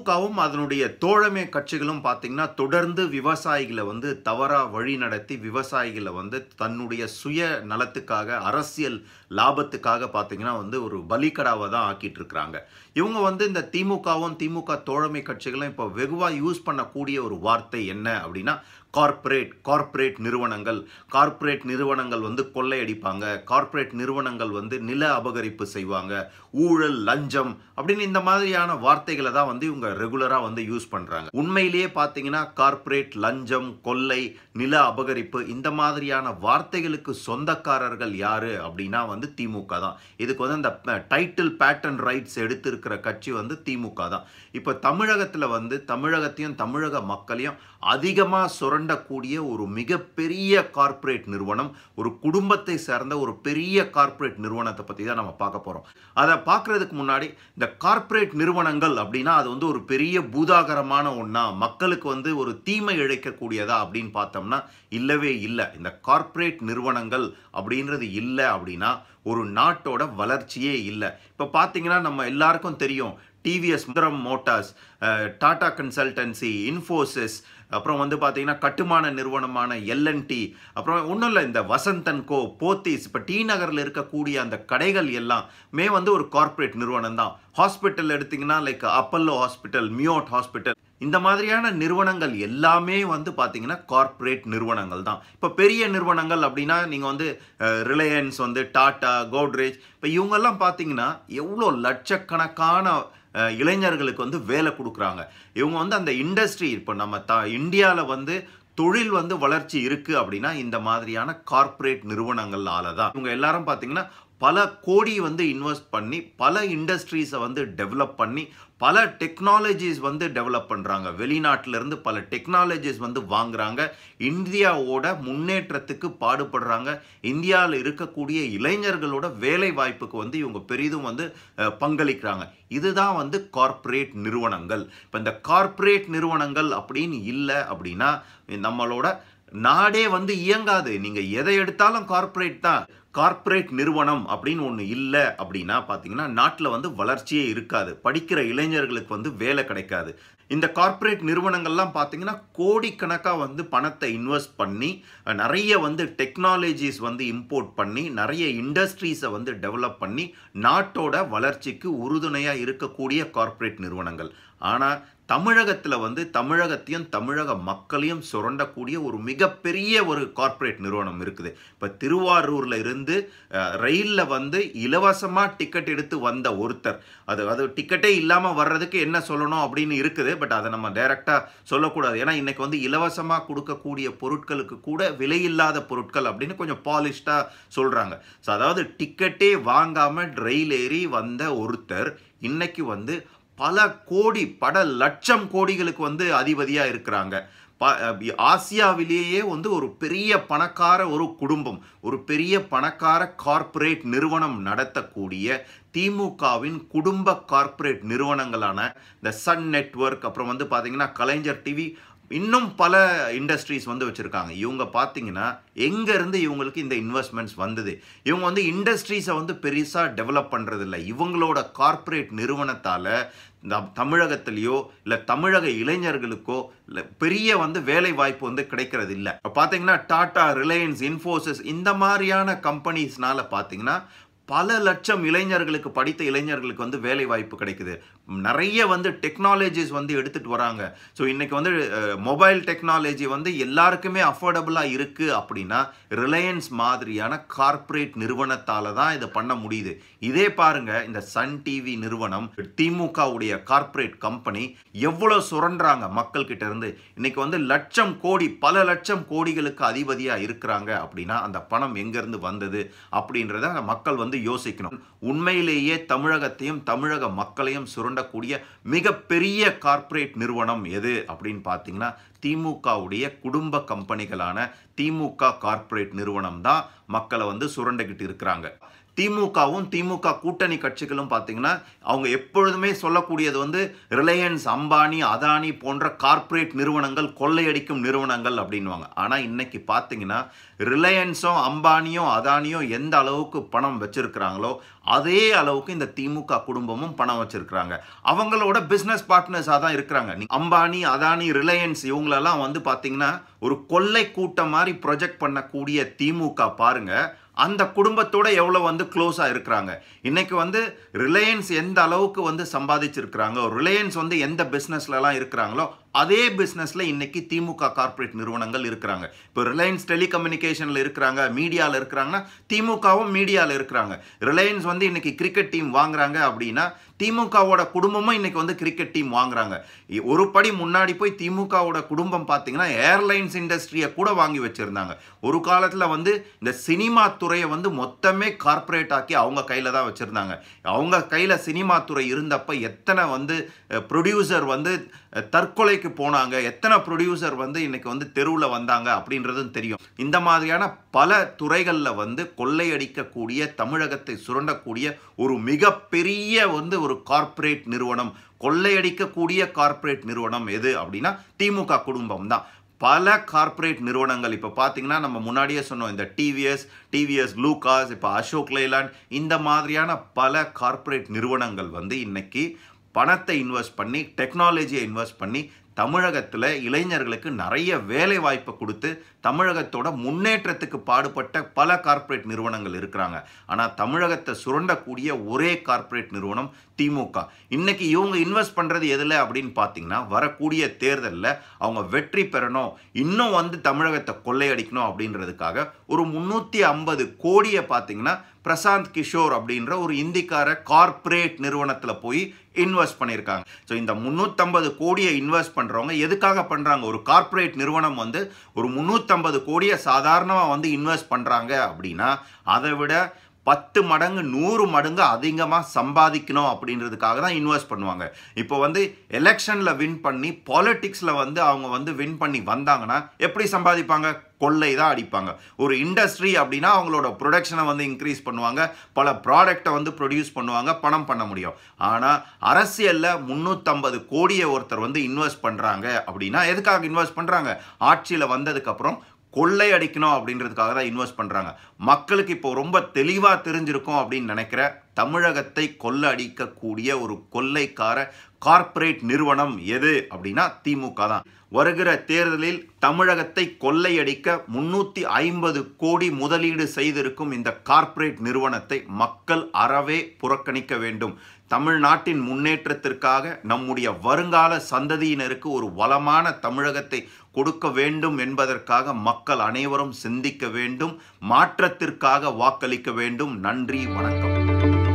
திமுகவும் அதனுடைய தோழமை கட்சிகளும் பார்த்தீங்கன்னா தொடர்ந்து விவசாயிகளை வந்து தவறாக வழி நடத்தி விவசாயிகளை வந்து தன்னுடைய சுய நலத்துக்காக அரசியல் லாபத்துக்காக பார்த்திங்கன்னா வந்து ஒரு பலிக்கடாவை தான் ஆக்கிட்டு இருக்கிறாங்க இவங்க வந்து இந்த திமுகவும் திமுக தோழமை கட்சிகளும் இப்போ வெகுவாக யூஸ் பண்ணக்கூடிய ஒரு வார்த்தை என்ன அப்படின்னா கார்ப்பரேட் கார்ப்பரேட் நிறுவனங்கள் கார்ப்பரேட் நிறுவனங்கள் வந்து கொள்ளையடிப்பாங்க கார்ப்பரேட் நிறுவனங்கள் வந்து நில அபகரிப்பு செய்வாங்க ஊழல் லஞ்சம் அப்படின்னு இந்த மாதிரியான வார்த்தைகளை தான் வந்து இவங்க ரெகுலராக வந்து யூஸ் பண்ணுறாங்க உண்மையிலேயே பார்த்தீங்கன்னா கார்ப்பரேட் லஞ்சம் கொள்ளை நில அபகரிப்பு இந்த மாதிரியான வார்த்தைகளுக்கு சொந்தக்காரர்கள் யார் அப்படின்னா வந்து திமுக தான் இதுக்கு வந்து அந்த டைட்டில் பேட்டர்ன் ரைட்ஸ் எடுத்திருக்கிற கட்சி வந்து திமுக தான் இப்போ தமிழகத்தில் வந்து தமிழகத்தையும் தமிழக மக்களையும் அதிகமாக சுரண்டக்கூடிய ஒரு மிகப்பெரிய கார்ப்பரேட் நிறுவனம் ஒரு குடும்பத்தை சார்ந்த ஒரு பெரிய கார்ப்பரேட் நிறுவனத்தை பற்றி தான் நம்ம பார்க்க போகிறோம் அதை பார்க்குறதுக்கு முன்னாடி இந்த கார்ப்பரேட் நிறுவனங்கள் அப்படின்னா அது வந்து ஒரு பெரிய பூதாகரமான ஒன்றா மக்களுக்கு வந்து ஒரு தீமை இழைக்கக்கூடியதா அப்படின்னு பார்த்தோம்னா இல்லவே இல்லை இந்த கார்ப்பரேட் நிறுவனங்கள் அப்படின்றது இல்லை அப்படின்னா ஒரு நாட்டோட வளர்ச்சியே இல்லை இப்போ பார்த்தீங்கன்னா நம்ம எல்லாருக்கும் தெரியும் டிவிஎஸ் முந்திரம் மோட்டார்ஸ் டாடா கன்சல்டன்சி இன்ஃபோசிஸ் அப்புறம் வந்து பார்த்தீங்கன்னா கட்டுமான நிறுவனமான எல்என்டி அப்புறம் ஒன்றும் இல்லை இந்த வசந்தன் கோ போத்திஸ் இப்போ டி நகரில் இருக்கக்கூடிய அந்த கடைகள் எல்லாம் மே வந்து ஒரு கார்ப்பரேட் நிறுவனம் தான் ஹாஸ்பிட்டல் எடுத்திங்கன்னா like Apollo hospital MIOT hospital இந்த மாதிரியான நிறுவனங்கள் எல்லாமே வந்து பார்த்தீங்கன்னா கார்ப்பரேட் நிறுவனங்கள் தான் இப்போ பெரிய நிறுவனங்கள் அப்படின்னா நீங்கள் வந்து ரிலையன்ஸ் வந்து டாட்டா கோட்ரேஜ் இப்போ இவங்கெல்லாம் பார்த்தீங்கன்னா எவ்வளோ லட்சக்கணக்கான இளைஞர்களுக்கு வந்து வேலை கொடுக்குறாங்க இவங்க வந்து அந்த இண்டஸ்ட்ரி இப்போ நம்ம த இந்தியாவில் வந்து தொழில் வந்து வளர்ச்சி இருக்குது அப்படின்னா இந்த மாதிரியான கார்ப்பரேட் நிறுவனங்களால தான் இவங்க எல்லாரும் பார்த்தீங்கன்னா பல கோடி வந்து இன்வெஸ்ட் பண்ணி பல இண்டஸ்ட்ரீஸை வந்து டெவலப் பண்ணி பல டெக்னாலஜிஸ் வந்து டெவலப் பண்ணுறாங்க வெளிநாட்டிலேருந்து பல டெக்னாலஜிஸ் வந்து வாங்குறாங்க இந்தியாவோட முன்னேற்றத்துக்கு பாடுபடுறாங்க இந்தியாவில் இருக்கக்கூடிய இளைஞர்களோட வேலை வாய்ப்புக்கு வந்து இவங்க பெரிதும் வந்து பங்களிக்கிறாங்க இதுதான் வந்து கார்ப்பரேட் நிறுவனங்கள் இப்போ இந்த கார்ப்பரேட் நிறுவனங்கள் அப்படின்னு இல்லை அப்படின்னா நம்மளோட நாடே வந்து இயங்காது நீங்கள் எதை எடுத்தாலும் கார்ப்பரேட் தான் கார்ப்பரேட் நிறுவனம் அப்படின்னு ஒன்று இல்லை அப்படின்னா பார்த்தீங்கன்னா நாட்டில் வந்து வளர்ச்சியே இருக்காது படிக்கிற இளைஞர்களுக்கு வந்து வேலை கிடைக்காது இந்த கார்ப்பரேட் நிறுவனங்கள்லாம் பார்த்தீங்கன்னா கோடிக்கணக்காக வந்து பணத்தை இன்வெஸ்ட் பண்ணி நிறைய வந்து டெக்னாலஜிஸ் வந்து இம்போர்ட் பண்ணி நிறைய இண்டஸ்ட்ரீஸை வந்து டெவலப் பண்ணி நாட்டோட வளர்ச்சிக்கு உறுதுணையாக இருக்கக்கூடிய கார்ப்பரேட் நிறுவனங்கள் ஆனால் தமிழகத்தில் வந்து தமிழகத்தையும் தமிழக மக்களையும் சுரண்டக்கூடிய ஒரு மிகப்பெரிய ஒரு கார்ப்பரேட் நிறுவனம் இருக்குது இப்போ திருவாரூரில் இருந்து இருந்து ரயிலில் வந்து இலவசமாக டிக்கெட் எடுத்து வந்த ஒருத்தர் அது அது டிக்கெட்டே இல்லாமல் வர்றதுக்கு என்ன சொல்லணும் அப்படின்னு இருக்குது பட் அதை நம்ம டைரெக்டாக சொல்லக்கூடாது ஏன்னா இன்றைக்கி வந்து இலவசமாக கொடுக்கக்கூடிய பொருட்களுக்கு கூட விலையில்லாத பொருட்கள் அப்படின்னு கொஞ்சம் பாலிஷ்டாக சொல்கிறாங்க ஸோ அதாவது டிக்கெட்டே வாங்காமல் ரயில் ஏறி வந்த ஒருத்தர் இன்னைக்கு வந்து பல கோடி பல லட்சம் கோடிகளுக்கு வந்து அதிபதியாக இருக்கிறாங்க ப ஆசியாவிலேயே வந்து ஒரு பெரிய பணக்கார ஒரு குடும்பம் ஒரு பெரிய பணக்கார கார்ப்பரேட் நிறுவனம் நடத்தக்கூடிய திமுகவின் குடும்ப கார்ப்பரேட் நிறுவனங்களான இந்த சன் நெட்ஒர்க் அப்புறம் வந்து பார்த்தீங்கன்னா கலைஞர் டிவி இன்னும் பல இண்டஸ்ட்ரீஸ் வந்து வச்சுருக்காங்க இவங்க பார்த்தீங்கன்னா எங்கேருந்து இவங்களுக்கு இந்த இன்வெஸ்ட்மெண்ட்ஸ் வந்தது இவங்க வந்து இண்டஸ்ட்ரீஸை வந்து பெருசாக டெவலப் பண்ணுறதில்ல இவங்களோட கார்ப்பரேட் நிறுவனத்தால் தமிழகத்திலேயோ இல்லை தமிழக இளைஞர்களுக்கோ இல்லை பெரிய வந்து வேலை வாய்ப்பு வந்து கிடைக்கிறது இல்லை இப்போ பார்த்தீங்கன்னா டாடா ரிலையன்ஸ் இன்ஃபோசிஸ் இந்த மாதிரியான கம்பெனிஸ்னால பார்த்தீங்கன்னா பல லட்சம் இளைஞர்களுக்கு படித்த இளைஞர்களுக்கு வந்து வேலை வாய்ப்பு கிடைக்குது நிறைய வந்து டெக்னாலஜிஸ் வந்து எடுத்துகிட்டு வராங்க ஸோ இன்றைக்கி வந்து மொபைல் டெக்னாலஜி வந்து எல்லாருக்குமே அஃபோர்டபுளாக இருக்குது அப்படின்னா ரிலையன்ஸ் மாதிரியான கார்ப்பரேட் நிறுவனத்தால் தான் இதை பண்ண முடியுது இதே பாருங்க இந்த சன் டிவி நிறுவனம் திமுகவுடைய கார்ப்பரேட் கம்பெனி எவ்வளோ சுரண்டுறாங்க மக்கள்கிட்ட இருந்து இன்றைக்கி வந்து லட்சம் கோடி பல லட்சம் கோடிகளுக்கு அதிபதியாக இருக்கிறாங்க அப்படின்னா அந்த பணம் எங்கேருந்து வந்தது அப்படின்றத மக்கள் வந்து யோசிக்கணும் உண்மையிலேயே தமிழகத்தையும் தமிழக மக்களையும் சுரண்டக்கூடிய மிகப்பெரிய கார்ப்பரேட் நிறுவனம் எது அப்படின்னு பார்த்தீங்கன்னா திமுகவுடைய குடும்ப கம்பெனிகளான திமுக கார்ப்பரேட் நிறுவனம் தான் மக்களை வந்து சுரண்டுக்கிட்டு இருக்கிறாங்க திமுகவும் திமுக கூட்டணி கட்சிகளும் பார்த்தீங்கன்னா அவங்க எப்பொழுதுமே சொல்லக்கூடியது வந்து ரிலையன்ஸ் அம்பானி அதானி போன்ற கார்ப்பரேட் நிறுவனங்கள் கொள்ளையடிக்கும் நிறுவனங்கள் அப்படின்வாங்க ஆனால் இன்னைக்கு பார்த்தீங்கன்னா ரிலையன்ஸும் அம்பானியும் அதானியும் எந்த அளவுக்கு பணம் வச்சுருக்கிறாங்களோ அதே அளவுக்கு இந்த திமுக குடும்பமும் பணம் வச்சுருக்கிறாங்க அவங்களோட பிஸ்னஸ் பார்ட்னர்ஸாக தான் இருக்கிறாங்க அம்பானி அதானி ரிலையன்ஸ் இவங்களெல்லாம் வந்து பார்த்தீங்கன்னா ஒரு கொள்ளை கூட்டம் மாதிரி ப்ரொஜெக்ட் பண்ணக்கூடிய திமுக பாருங்கள் அந்த குடும்பத்தோட எவ்வளோ வந்து க்ளோஸாக இருக்கிறாங்க இன்றைக்கி வந்து ரிலையன்ஸ் எந்த அளவுக்கு வந்து சம்பாதிச்சிருக்கிறாங்க ரிலையன்ஸ் வந்து எந்த பிஸ்னஸ்லலாம் இருக்கிறாங்களோ அதே பிஸ்னஸில் இன்றைக்கி திமுக கார்ப்பரேட் நிறுவனங்கள் இருக்கிறாங்க இப்போ ரிலையன்ஸ் டெலிகம்யூனிகேஷனில் இருக்கிறாங்க மீடியாவில் இருக்கிறாங்கன்னா திமுகவும் மீடியாவில் இருக்கிறாங்க ரிலையன்ஸ் வந்து இன்றைக்கி கிரிக்கெட் டீம் வாங்குறாங்க அப்படின்னா திமுகவோட குடும்பமும் இன்றைக்கி வந்து கிரிக்கெட் டீம் வாங்குறாங்க ஒரு படி முன்னாடி போய் திமுகவோட குடும்பம் பார்த்திங்கன்னா ஏர்லைன்ஸ் இண்டஸ்ட்ரியை கூட வாங்கி வச்சுருந்தாங்க ஒரு காலத்தில் வந்து இந்த சினிமா துறையை வந்து மொத்தமே கார்ப்பரேட் ஆக்கி அவங்க கையில் தான் வச்சுருந்தாங்க அவங்க கையில் சினிமா துறை இருந்தப்போ எத்தனை வந்து ப்ரொடியூசர் வந்து தற்கொலைக்கு போனாங்க எத்தனை ப்ரொடியூசர் வந்து இன்றைக்கி வந்து தெருவில் வந்தாங்க அப்படின்றதும் தெரியும் இந்த மாதிரியான பல துறைகளில் வந்து கொள்ளையடிக்கக்கூடிய தமிழகத்தை சுரண்டக்கூடிய ஒரு மிகப்பெரிய வந்து ஒரு கார்ப்பரேட் நிறுவனம் கொள்ளையடிக்கக்கூடிய கார்ப்பரேட் நிறுவனம் எது அப்படின்னா திமுக குடும்பம் தான் பல கார்ப்பரேட் நிறுவனங்கள் இப்போ பார்த்தீங்கன்னா நம்ம முன்னாடியே சொன்னோம் இந்த டிவிஎஸ் டிவிஎஸ் லூகாஸ் இப்போ அசோக் லைலாண்ட் இந்த மாதிரியான பல கார்ப்பரேட் நிறுவனங்கள் வந்து இன்னைக்கு பணத்தை இன்வெஸ்ட் பண்ணி டெக்னாலஜியை இன்வெஸ்ட் பண்ணி தமிழகத்தில் இளைஞர்களுக்கு நிறைய வேலை வாய்ப்பை கொடுத்து தமிழகத்தோட முன்னேற்றத்துக்கு பாடுபட்ட பல கார்ப்பரேட் நிறுவனங்கள் இருக்கிறாங்க ஆனால் தமிழகத்தை சுரண்டக்கூடிய ஒரே கார்ப்பரேட் நிறுவனம் திமுக இன்னைக்கு இவங்க இன்வெஸ்ட் பண்ணுறது எதில் அப்படின்னு பார்த்தீங்கன்னா வரக்கூடிய தேர்தலில் அவங்க வெற்றி பெறணும் இன்னும் வந்து தமிழகத்தை கொள்ளையடிக்கணும் அப்படின்றதுக்காக ஒரு முந்நூற்றி ஐம்பது கோடியை பார்த்தீங்கன்னா பிரசாந்த் கிஷோர் அப்படின்ற ஒரு இந்திக்கார கார்ப்பரேட் நிறுவனத்தில் போய் இன்வெஸ்ட் பண்ணியிருக்காங்க ஸோ இந்த முந்நூற்றம்பது கோடியை இன்வெஸ்ட் பண்ணுறவங்க எதுக்காக பண்ணுறாங்க ஒரு கார்ப்பரேட் நிறுவனம் வந்து ஒரு முந்நூற்றம்பது கோடியை சாதாரணமாக வந்து இன்வெஸ்ட் பண்ணுறாங்க அப்படின்னா அதை விட பத்து மடங்கு நூறு மடங்கு அதிகமாக சம்பாதிக்கணும் அப்படின்றதுக்காக தான் இன்வெஸ்ட் பண்ணுவாங்க இப்போ வந்து எலெக்ஷனில் வின் பண்ணி பாலிட்டிக்ஸில் வந்து அவங்க வந்து வின் பண்ணி வந்தாங்கன்னா எப்படி சம்பாதிப்பாங்க கொள்ளை தான் அடிப்பாங்க ஒரு இண்டஸ்ட்ரி அப்படின்னா அவங்களோட ப்ரொடக்ஷனை வந்து இன்க்ரீஸ் பண்ணுவாங்க பல ப்ராடக்டை வந்து ப்ரொடியூஸ் பண்ணுவாங்க பணம் பண்ண முடியும் ஆனால் அரசியலில் முந்நூற்றம்பது கோடியை ஒருத்தர் வந்து இன்வெஸ்ட் பண்ணுறாங்க அப்படின்னா எதுக்காக இன்வெஸ்ட் பண்ணுறாங்க ஆட்சியில் வந்ததுக்கப்புறம் கொள்ளை அடிக்கணும் அப்படின்றதுக்காக தான் இன்வெஸ்ட் பண்ணுறாங்க மக்களுக்கு இப்போ ரொம்ப தெளிவாக தெரிஞ்சிருக்கும் அப்படின்னு நினைக்கிற தமிழகத்தை கொள்ள அடிக்கக்கூடிய ஒரு கொள்ளைக்கார கார்ப்பரேட் நிறுவனம் எது அப்படின்னா திமுக தான் வருகிற தேர்தலில் தமிழகத்தை கொள்ளையடிக்க முன்னூற்றி ஐம்பது கோடி முதலீடு செய்திருக்கும் இந்த கார்ப்பரேட் நிறுவனத்தை மக்கள் அறவே புறக்கணிக்க வேண்டும் தமிழ்நாட்டின் முன்னேற்றத்திற்காக நம்முடைய வருங்கால சந்ததியினருக்கு ஒரு வளமான தமிழகத்தை கொடுக்க வேண்டும் என்பதற்காக மக்கள் அனைவரும் சிந்திக்க வேண்டும் மாற்றத்திற்காக வாக்களிக்க வேண்டும் நன்றி வணக்கம்